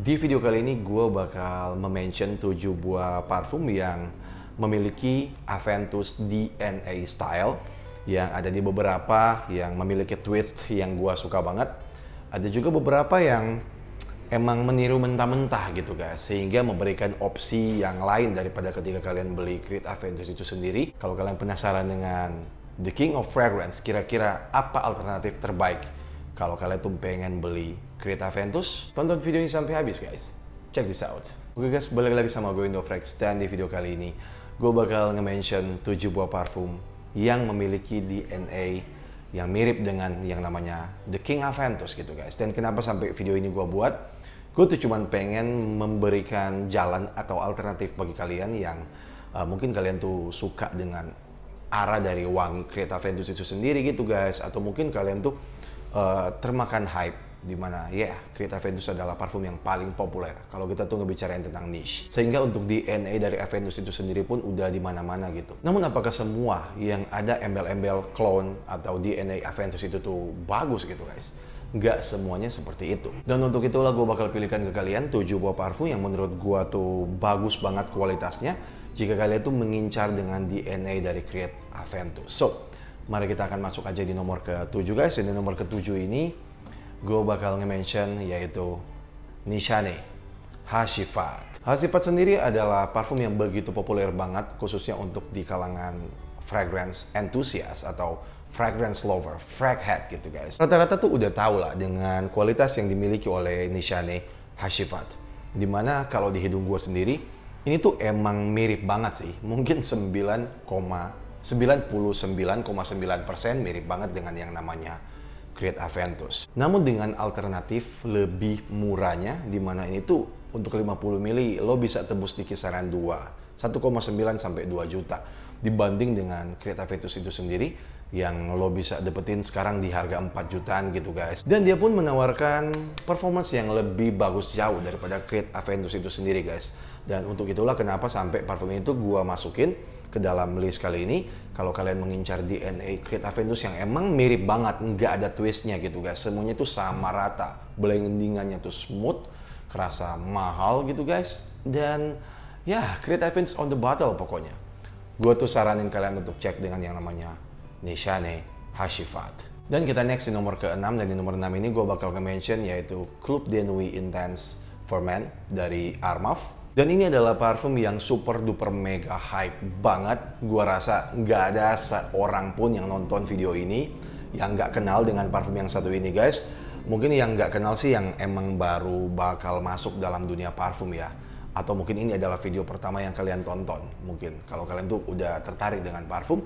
Di video kali ini gue bakal mention 7 buah parfum yang memiliki Aventus DNA style yang ada di beberapa yang memiliki twist yang gue suka banget. Ada juga beberapa yang emang meniru mentah-mentah gitu guys sehingga memberikan opsi yang lain daripada ketika kalian beli Creed Aventus itu sendiri. Kalau kalian penasaran dengan The King of Fragrance kira-kira apa alternatif terbaik kalau kalian tuh pengen beli kereta Aventus, tonton video ini sampai habis guys. Check this out. Oke guys, balik lagi sama gue Indofrex dan di video kali ini gue bakal nge-mention 7 buah parfum yang memiliki DNA yang mirip dengan yang namanya The King Aventus gitu guys. Dan kenapa sampai video ini gue buat? Gue tuh cuman pengen memberikan jalan atau alternatif bagi kalian yang uh, mungkin kalian tuh suka dengan arah dari wangi Create Aventus itu sendiri gitu guys. Atau mungkin kalian tuh uh, termakan hype di mana ya yeah, Creed Aventus adalah parfum yang paling populer kalau kita tuh ngebicarain tentang niche sehingga untuk DNA dari Aventus itu sendiri pun udah di mana-mana gitu namun apakah semua yang ada embel-embel clone atau DNA Aventus itu tuh bagus gitu guys nggak semuanya seperti itu. Dan untuk itulah gue bakal pilihkan ke kalian 7 buah parfum yang menurut gue tuh bagus banget kualitasnya jika kalian tuh mengincar dengan DNA dari Creed Aventus. So, Mari kita akan masuk aja di nomor ke-7 guys. Dan di nomor ke-7 ini gue bakal nge-mention yaitu Nishane Hashifat. Hashifat sendiri adalah parfum yang begitu populer banget khususnya untuk di kalangan fragrance enthusiast atau fragrance lover, fraghead gitu guys. Rata-rata tuh udah tau lah dengan kualitas yang dimiliki oleh Nishane Hashifat. Dimana kalau di hidung gue sendiri, ini tuh emang mirip banget sih, mungkin koma 99,9% mirip banget dengan yang namanya Create Aventus. Namun dengan alternatif lebih murahnya, di mana ini tuh untuk 50 mili lo bisa tebus di kisaran 2, 1,9 sampai 2 juta. Dibanding dengan Create Aventus itu sendiri, yang lo bisa dapetin sekarang di harga 4 jutaan gitu guys. Dan dia pun menawarkan performance yang lebih bagus jauh daripada Create Aventus itu sendiri guys. Dan untuk itulah kenapa sampai parfum itu gua masukin ke dalam list kali ini. Kalau kalian mengincar DNA Creed Aventus yang emang mirip banget, nggak ada twistnya gitu guys. Semuanya tuh sama rata, blendingannya tuh smooth, kerasa mahal gitu guys. Dan ya Creed Aventus on the bottle pokoknya. Gue tuh saranin kalian untuk cek dengan yang namanya Nishane Hashifat. Dan kita next di nomor ke-6 dan di nomor 6 ini gue bakal nge mention yaitu Club Denui Intense for Men dari Armaf dan ini adalah parfum yang super duper mega hype banget. Gua rasa nggak ada seorang pun yang nonton video ini yang nggak kenal dengan parfum yang satu ini guys. Mungkin yang nggak kenal sih yang emang baru bakal masuk dalam dunia parfum ya. Atau mungkin ini adalah video pertama yang kalian tonton. Mungkin kalau kalian tuh udah tertarik dengan parfum,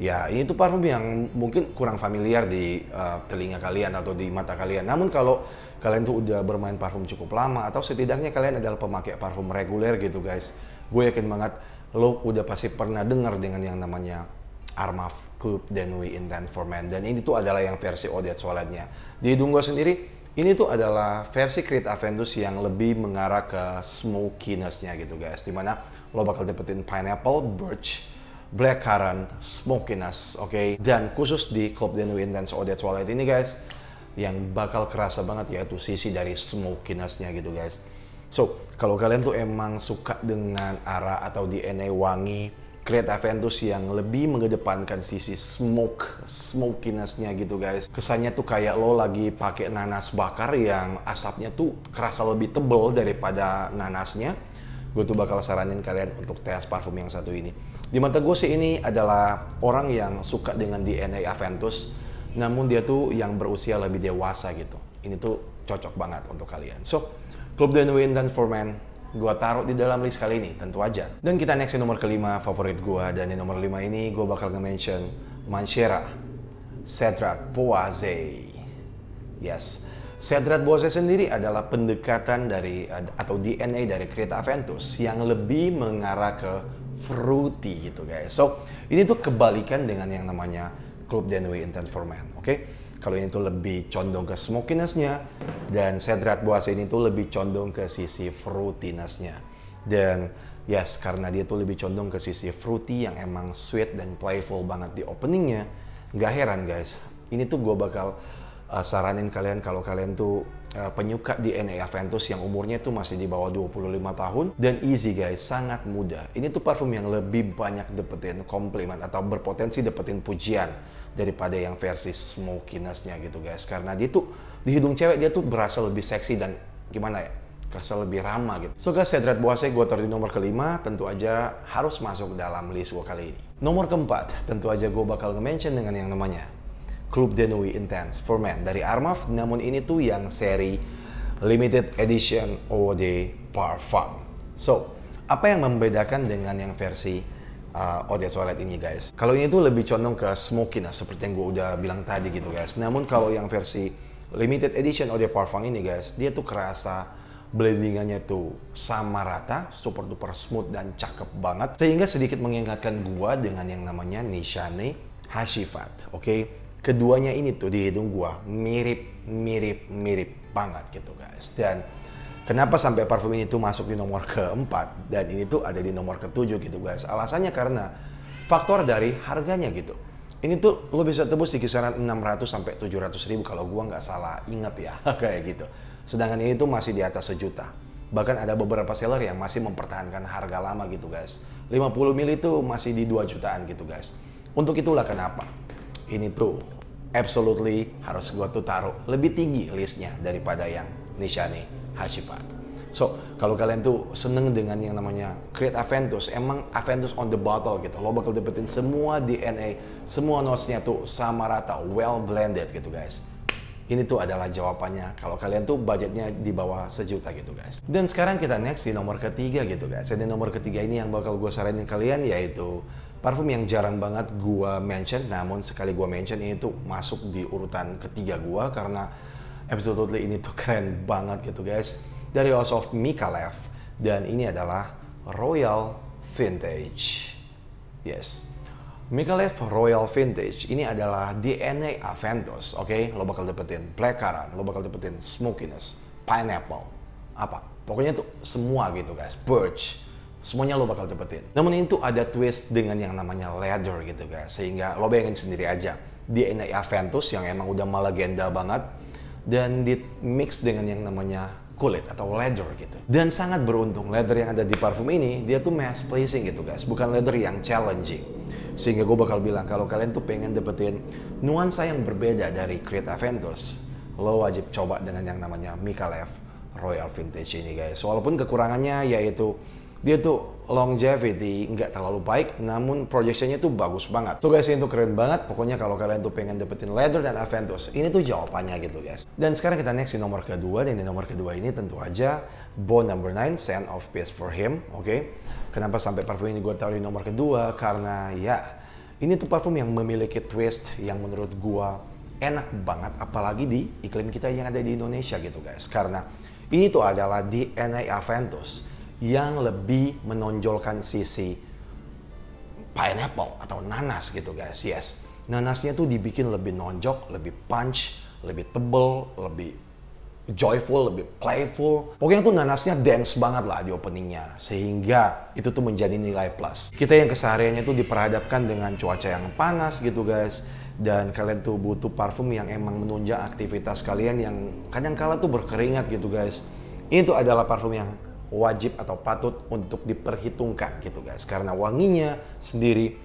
ya itu parfum yang mungkin kurang familiar di uh, telinga kalian atau di mata kalian. Namun kalau kalian tuh udah bermain parfum cukup lama atau setidaknya kalian adalah pemakai parfum reguler gitu guys, gue yakin banget lo udah pasti pernah dengar dengan yang namanya Armaf Club Denui Intense for Men dan ini tuh adalah yang versi Odette soalnya. Di hidung gue sendiri ini tuh adalah versi Creed Aventus yang lebih mengarah ke smokinessnya gitu guys. Dimana lo bakal dapetin pineapple, birch, blackcurrant, smokiness, oke? Okay? Dan khusus di Club de Nuit Intense Eau Twilight ini guys, yang bakal kerasa banget yaitu sisi dari smokinessnya gitu guys. So, kalau kalian tuh emang suka dengan arah atau DNA wangi, Create Aventus yang lebih mengedepankan sisi smoke, smokinessnya gitu guys. Kesannya tuh kayak lo lagi pakai nanas bakar yang asapnya tuh kerasa lebih tebel daripada nanasnya gue tuh bakal saranin kalian untuk tes parfum yang satu ini. Di mata gue sih ini adalah orang yang suka dengan DNA Aventus, namun dia tuh yang berusia lebih dewasa gitu. Ini tuh cocok banget untuk kalian. So, Club Denuin dan For Men, gue taruh di dalam list kali ini, tentu aja. Dan kita next ke nomor kelima favorit gue, dan di nomor lima ini gue bakal nge-mention Manchera, Cedrat Poise. Yes, Sedrat Bose sendiri adalah pendekatan dari atau DNA dari Creative Aventus yang lebih mengarah ke fruity gitu guys. So, ini tuh kebalikan dengan yang namanya Club Denway Intent for Men, oke? Okay? Kalau ini tuh lebih condong ke smokiness-nya dan Sedrat Bose ini tuh lebih condong ke sisi fruitiness-nya. Dan yes, karena dia tuh lebih condong ke sisi fruity yang emang sweet dan playful banget di openingnya, nggak heran guys. Ini tuh gue bakal Eh, saranin kalian kalau kalian tuh eh, penyuka di NA Aventus yang umurnya tuh masih di bawah 25 tahun dan easy guys, sangat mudah. Ini tuh parfum yang lebih banyak dapetin komplimen atau berpotensi dapetin pujian daripada yang versi smokinessnya gitu guys. Karena dia tuh di hidung cewek dia tuh berasa lebih seksi dan gimana ya? kerasa lebih ramah gitu. So guys, sedrat buasnya gue taruh di nomor kelima, tentu aja harus masuk dalam list gue kali ini. Nomor keempat, tentu aja gue bakal nge-mention dengan yang namanya Club de Intense for Men dari Armaf, namun ini tuh yang seri limited edition eau parfum. So, apa yang membedakan dengan yang versi uh, eau de ini guys? Kalau ini tuh lebih condong ke smoky nah, seperti yang gue udah bilang tadi gitu guys. Namun kalau yang versi limited edition eau de parfum ini guys, dia tuh kerasa blendingannya tuh sama rata, super duper smooth dan cakep banget sehingga sedikit mengingatkan gua dengan yang namanya Nishane Hashifat, oke? Okay? keduanya ini tuh dihitung hidung gua mirip mirip mirip banget gitu guys dan kenapa sampai parfum ini tuh masuk di nomor keempat dan ini tuh ada di nomor ketujuh gitu guys alasannya karena faktor dari harganya gitu ini tuh lo bisa tebus di kisaran 600 sampai 700 ribu kalau gua nggak salah inget ya kayak gitu sedangkan ini tuh masih di atas sejuta bahkan ada beberapa seller yang masih mempertahankan harga lama gitu guys 50 mili tuh masih di 2 jutaan gitu guys untuk itulah kenapa ini tuh absolutely harus gue tuh taruh lebih tinggi listnya daripada yang Nishani Hashifat. So, kalau kalian tuh seneng dengan yang namanya create Aventus, emang Aventus on the bottle gitu. Lo bakal dapetin semua DNA, semua notes-nya tuh sama rata, well blended gitu guys. Ini tuh adalah jawabannya kalau kalian tuh budgetnya di bawah sejuta gitu guys. Dan sekarang kita next di nomor ketiga gitu guys. Jadi nomor ketiga ini yang bakal gue saranin kalian yaitu Parfum yang jarang banget gua mention, namun sekali gua mention ini tuh masuk di urutan ketiga gua karena absolutely ini tuh keren banget gitu guys. Dari House of Mikalev dan ini adalah Royal Vintage. Yes, Mikalev Royal Vintage ini adalah DNA Aventus, oke? Okay? Lo bakal dapetin plekaran, lo bakal dapetin smokiness, pineapple, apa? Pokoknya tuh semua gitu guys, birch, semuanya lo bakal dapetin. Namun itu ada twist dengan yang namanya ladder gitu guys, sehingga lo bayangin sendiri aja. Dia ini Aventus yang emang udah melegenda banget, dan di mix dengan yang namanya kulit atau leather gitu. Dan sangat beruntung leather yang ada di parfum ini dia tuh mass placing gitu guys, bukan leather yang challenging. Sehingga gue bakal bilang kalau kalian tuh pengen dapetin nuansa yang berbeda dari Creed Aventus, lo wajib coba dengan yang namanya Mikalev Royal Vintage ini guys. Walaupun kekurangannya yaitu dia tuh longevity nggak terlalu baik, namun projectionnya tuh bagus banget. So guys, ini tuh keren banget. Pokoknya kalau kalian tuh pengen dapetin Leather dan Aventus, ini tuh jawabannya gitu guys. Dan sekarang kita next di nomor kedua, dan di nomor kedua ini tentu aja Bo number 9, Send of Peace for Him, oke? Okay? Kenapa sampai parfum ini gue taruh di nomor kedua? Karena ya, ini tuh parfum yang memiliki twist yang menurut gue enak banget, apalagi di iklim kita yang ada di Indonesia gitu guys. Karena ini tuh adalah DNA Aventus yang lebih menonjolkan sisi pineapple atau nanas gitu guys, yes. Nanasnya tuh dibikin lebih nonjok, lebih punch, lebih tebel, lebih joyful, lebih playful. Pokoknya tuh nanasnya dance banget lah di openingnya. Sehingga itu tuh menjadi nilai plus. Kita yang kesehariannya tuh diperhadapkan dengan cuaca yang panas gitu guys dan kalian tuh butuh parfum yang emang menunjang aktivitas kalian yang kadang kala tuh berkeringat gitu guys. Itu adalah parfum yang wajib atau patut untuk diperhitungkan gitu guys karena wanginya sendiri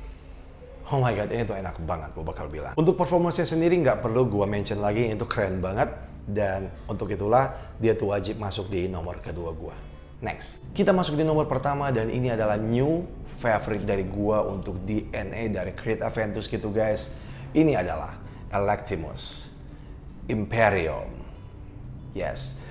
oh my god ini tuh enak banget gue bakal bilang untuk performanya sendiri nggak perlu gue mention lagi itu keren banget dan untuk itulah dia tuh wajib masuk di nomor kedua gue next kita masuk di nomor pertama dan ini adalah new favorite dari gue untuk DNA dari Creed Aventus gitu guys ini adalah Electimus Imperium yes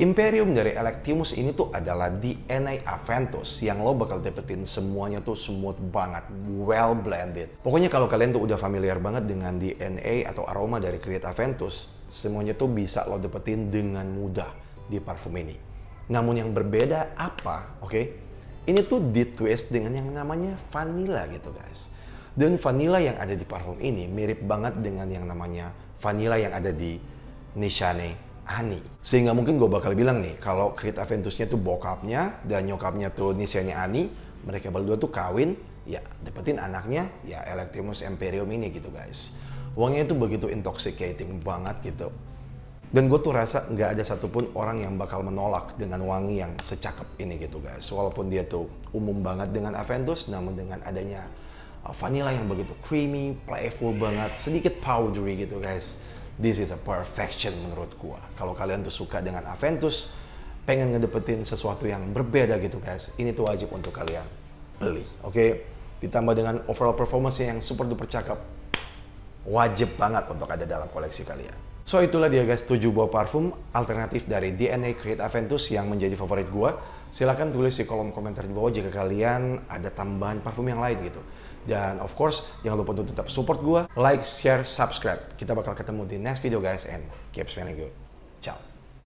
Imperium dari Electimus ini tuh adalah DNA Aventus yang lo bakal dapetin semuanya tuh smooth banget, well blended. Pokoknya kalau kalian tuh udah familiar banget dengan DNA atau aroma dari Create Aventus, semuanya tuh bisa lo dapetin dengan mudah di parfum ini. Namun yang berbeda apa, oke? Okay? Ini tuh di twist dengan yang namanya vanilla gitu guys. Dan vanilla yang ada di parfum ini mirip banget dengan yang namanya vanilla yang ada di Nishane Ani. Sehingga mungkin gue bakal bilang nih, kalau Creed Aventusnya tuh bokapnya dan nyokapnya tuh Nisianya Ani, mereka berdua tuh kawin, ya dapetin anaknya, ya Electimus Imperium ini gitu guys. Uangnya itu begitu intoxicating banget gitu. Dan gue tuh rasa nggak ada satupun orang yang bakal menolak dengan wangi yang secakep ini gitu guys. Walaupun dia tuh umum banget dengan Aventus, namun dengan adanya uh, vanilla yang begitu creamy, playful banget, sedikit powdery gitu guys this is a perfection menurut gua. Kalau kalian tuh suka dengan Aventus, pengen ngedepetin sesuatu yang berbeda gitu guys, ini tuh wajib untuk kalian beli. Oke, okay? ditambah dengan overall performance yang super duper cakep, wajib banget untuk ada dalam koleksi kalian. So itulah dia guys 7 buah parfum alternatif dari DNA Create Aventus yang menjadi favorit gua. Silahkan tulis di kolom komentar di bawah jika kalian ada tambahan parfum yang lain gitu. Dan of course, jangan lupa untuk tetap support gue. Like, share, subscribe. Kita bakal ketemu di next video guys and keep smelling good. Ciao.